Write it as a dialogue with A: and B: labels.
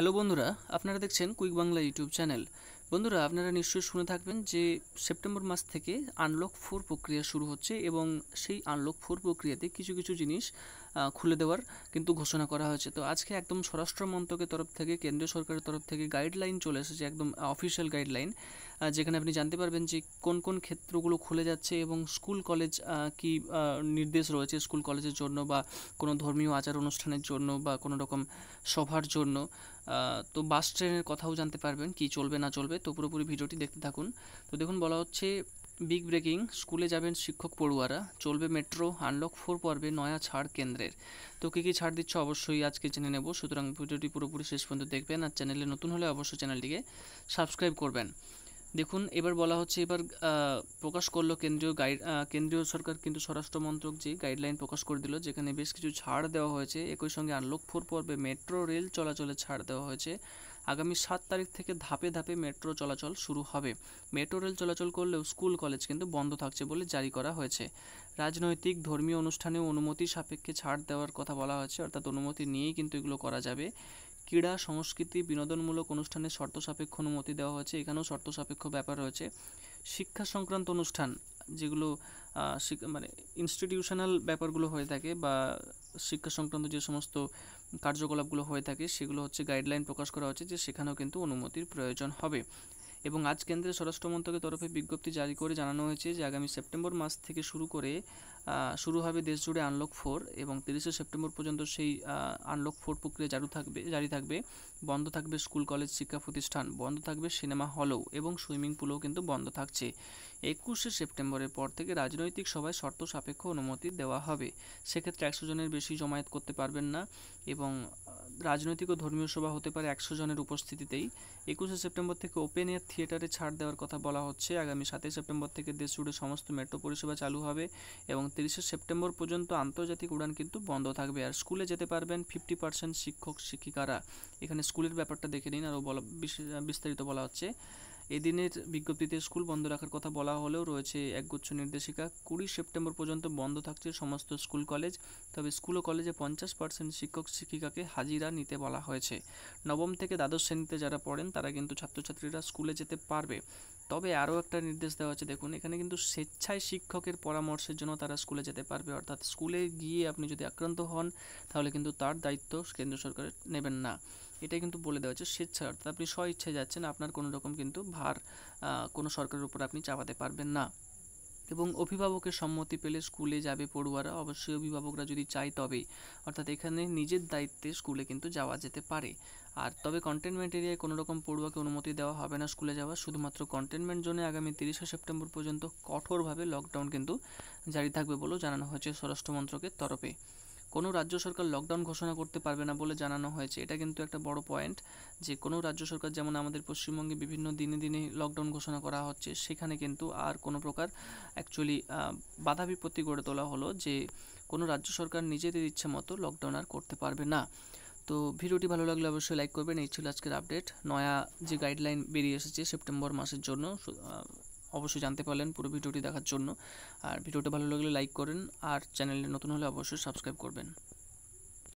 A: hello বন্ধুরা আপনারা দেখছেন কুইক বাংলা ইউটিউব চ্যানেল বন্ধুরা আপনারা নিশ্চয়ই শুনে থাকবেন যে সেপ্টেম্বর মাস থেকে আনলক ফোর প্রক্রিয়া শুরু হচ্ছে এবং সেই আনলক ফোর প্রক্রিয়াতে কিছু কিছু জিনিস খুলে দেওয়ার কিন্তু ঘোষণা করা হয়েছে তো আজকে একদম স্বরাষ্ট্র মন্ত্রকের তরফ থেকে কেন্দ্রীয় সরকারের তরফ থেকে গাইডলাইন চলে এসেছে একদম অফিসিয়াল গাইডলাইন যেখানে আপনি জানতে পারবেন যে কোন কোন ক্ষেত্রগুলো খুলে যাচ্ছে এবং স্কুল কলেজ কি নির্দেশ রয়েছে স্কুল কলেজের জন্য বা কোনো ধর্মীয় আচার অনুষ্ঠানের জন্য বা কোনো রকম সভার জন্য তো বাস ট্রেনের কথাও জানতে পারবেন কি চলবে না চলবে তো পুরোপুরি ভিডিওটি দেখতে থাকুন তো দেখুন বলা হচ্ছে বিগ ব্রেকিং স্কুলে যাবেন শিক্ষক পড়ুয়ারা চলবে মেট্রো আনলক ফোর পর্বে নয়া ছাড় কেন্দ্রে কেন্দ্রের তো কী কী ছাড় দিচ্ছে অবশ্যই আজকে জেনে নেব সুতরাং ভিডিওটি পুরোপুরি শেষ পর্যন্ত দেখবেন আর চ্যানেলে নতুন হলে অবশ্যই চ্যানেলটিকে সাবস্ক্রাইব করবেন দেখুন এবার বলা হচ্ছে এবার প্রকাশ করলো কেন্দ্রীয় গাইড কেন্দ্রীয় সরকার কিন্তু স্বরাষ্ট্র মন্ত্রক যে গাইডলাইন প্রকাশ করে দিল যেখানে বেশ কিছু ছাড় দেওয়া হয়েছে একই সঙ্গে আনলক ফোর পর্বে মেট্রো রেল চলাচলে ছাড় দেওয়া হয়েছে আগামী সাত তারিখ থেকে ধাপে ধাপে মেট্রো চলাচল শুরু হবে মেট্রো রেল চলাচল করলেও স্কুল কলেজ কিন্তু বন্ধ থাকছে বলে জারি করা হয়েছে রাজনৈতিক ধর্মীয় অনুষ্ঠানেও অনুমতি সাপেক্ষে ছাড় দেওয়ার কথা বলা হয়েছে অর্থাৎ অনুমতি নিয়েই কিন্তু এগুলো করা যাবে ক্রীড়া সংস্কৃতি বিনোদনমূলক অনুষ্ঠানে শর্ত সাপেক্ষ অনুমতি দেওয়া হয়েছে এখানেও শর্ত সাপেক্ষ ব্যাপার রয়েছে শিক্ষা সংক্রান্ত অনুষ্ঠান যেগুলো মানে ইনস্টিটিউশনাল ব্যাপারগুলো হয়ে থাকে বা শিক্ষা সংক্রান্ত যে সমস্ত কার্যকলাপগুলো হয়ে থাকে সেগুলো হচ্ছে গাইডলাইন প্রকাশ করা হয়েছে যে সেখানেও কিন্তু অনুমতির প্রয়োজন হবে এবং আজ কেন্দ্রের স্বরাষ্ট্র মন্ত্রকের তরফে বিজ্ঞপ্তি জারি করে জানানো হয়েছে যে আগামী সেপ্টেম্বর মাস থেকে শুরু করে শুরু হবে দেশজুড়ে আনলক ফোর এবং তিরিশে সেপ্টেম্বর পর্যন্ত সেই আনলক ফোর প্রক্রিয়া জারু থাকবে জারি থাকবে বন্ধ থাকবে স্কুল কলেজ শিক্ষা প্রতিষ্ঠান বন্ধ থাকবে সিনেমা হলও এবং সুইমিং পুলও কিন্তু বন্ধ থাকছে একুশে সেপ্টেম্বরের পর থেকে রাজনৈতিক সভায় শর্ত সাপেক্ষ অনুমতি দেওয়া হবে সেক্ষেত্রে একশো জনের বেশি জমায়েত করতে পারবেন না এবং রাজনৈতিক ও ধর্মীয় সভা হতে পারে একশো জনের উপস্থিতিতেই একুশে সেপ্টেম্বর থেকে ওপেন এয়ার থিয়েটারে ছাড় দেওয়ার কথা বলা হচ্ছে আগামী সাতই সেপ্টেম্বর থেকে দেশ জুড়ে সমস্ত মেট্রো পরিষেবা চালু হবে এবং তিরিশে সেপ্টেম্বর পর্যন্ত আন্তর্জাতিক উড়ান কিন্তু বন্ধ থাকবে আর স্কুলে যেতে পারবেন ফিফটি পার্সেন্ট শিক্ষক শিক্ষিকারা এখানে স্কুলের ব্যাপারটা দেখে নিন আরও বলা বিস্তারিত বলা হচ্ছে এদিনের বিজ্ঞপ্তিতে স্কুল বন্ধ রাখার কথা বলা হলেও রয়েছে একগুচ্ছ নির্দেশিকা কুড়ি সেপ্টেম্বর পর্যন্ত বন্ধ থাকছে সমস্ত স্কুল কলেজ তবে স্কুল ও কলেজে পঞ্চাশ পার্সেন্ট শিক্ষক শিক্ষিকাকে হাজিরা নিতে বলা হয়েছে নবম থেকে দ্বাদশ শ্রেণীতে যারা পড়েন তারা কিন্তু ছাত্রছাত্রীরা স্কুলে যেতে পারবে তবে আরও একটা নির্দেশ দেওয়া আছে দেখুন এখানে কিন্তু স্বেচ্ছায় শিক্ষকের পরামর্শের জন্য তারা স্কুলে যেতে পারবে অর্থাৎ স্কুলে গিয়ে আপনি যদি আক্রান্ত হন তাহলে কিন্তু তার দায়িত্ব কেন্দ্র সরকার নেবেন না এটাই কিন্তু বলে দেওয়া হচ্ছে স্বেচ্ছায় অর্থাৎ আপনি স্ব ইচ্ছায় যাচ্ছেন আপনার কোনো রকম কিন্তু ভার কোনো সরকারের উপর আপনি চাপাতে পারবেন না এবং অভিভাবকের সম্মতি পেলে স্কুলে যাবে পড়ুয়ারা অবশ্যই অভিভাবকরা যদি চায় তবে অর্থাৎ এখানে নিজের দায়িত্বে স্কুলে কিন্তু যাওয়া যেতে পারে আর তবে কন্টেনমেন্ট এরিয়ায় কোনো রকম পড়ুয়াকে অনুমতি দেওয়া হবে না স্কুলে যাওয়া শুধুমাত্র কন্টেনমেন্ট জোনে আগামী তিরিশে সেপ্টেম্বর পর্যন্ত কঠোরভাবে লকডাউন কিন্তু জারি থাকবে বলেও জানানো হয়েছে স্বরাষ্ট্রমন্ত্রকের তরফে কোনো রাজ্য সরকার লকডাউন ঘোষণা করতে পারবে না বলে জানানো হয়েছে এটা কিন্তু একটা বড় পয়েন্ট যে কোনো রাজ্য সরকার যেমন আমাদের পশ্চিমবঙ্গে বিভিন্ন দিনে দিনে লকডাউন ঘোষণা করা হচ্ছে সেখানে কিন্তু আর কোনো প্রকার অ্যাকচুয়ালি বাধা বিপত্তি গড়ে তোলা হলো যে কোনো রাজ্য সরকার নিজেদের ইচ্ছে মতো লকডাউন আর করতে পারবে না তো ভিডিওটি ভালো লাগলে অবশ্যই লাইক করবেন এই ছিল আজকের আপডেট নয়া যে গাইডলাইন বেরিয়ে এসেছে সেপ্টেম্বর মাসের জন্য অবশ্যই জানতে পারলেন পুরো ভিডিওটি দেখার জন্য আর ভিডিওটা ভালো লাগলে লাইক করেন আর চ্যানেলে নতুন হলে অবশ্যই সাবস্ক্রাইব করবেন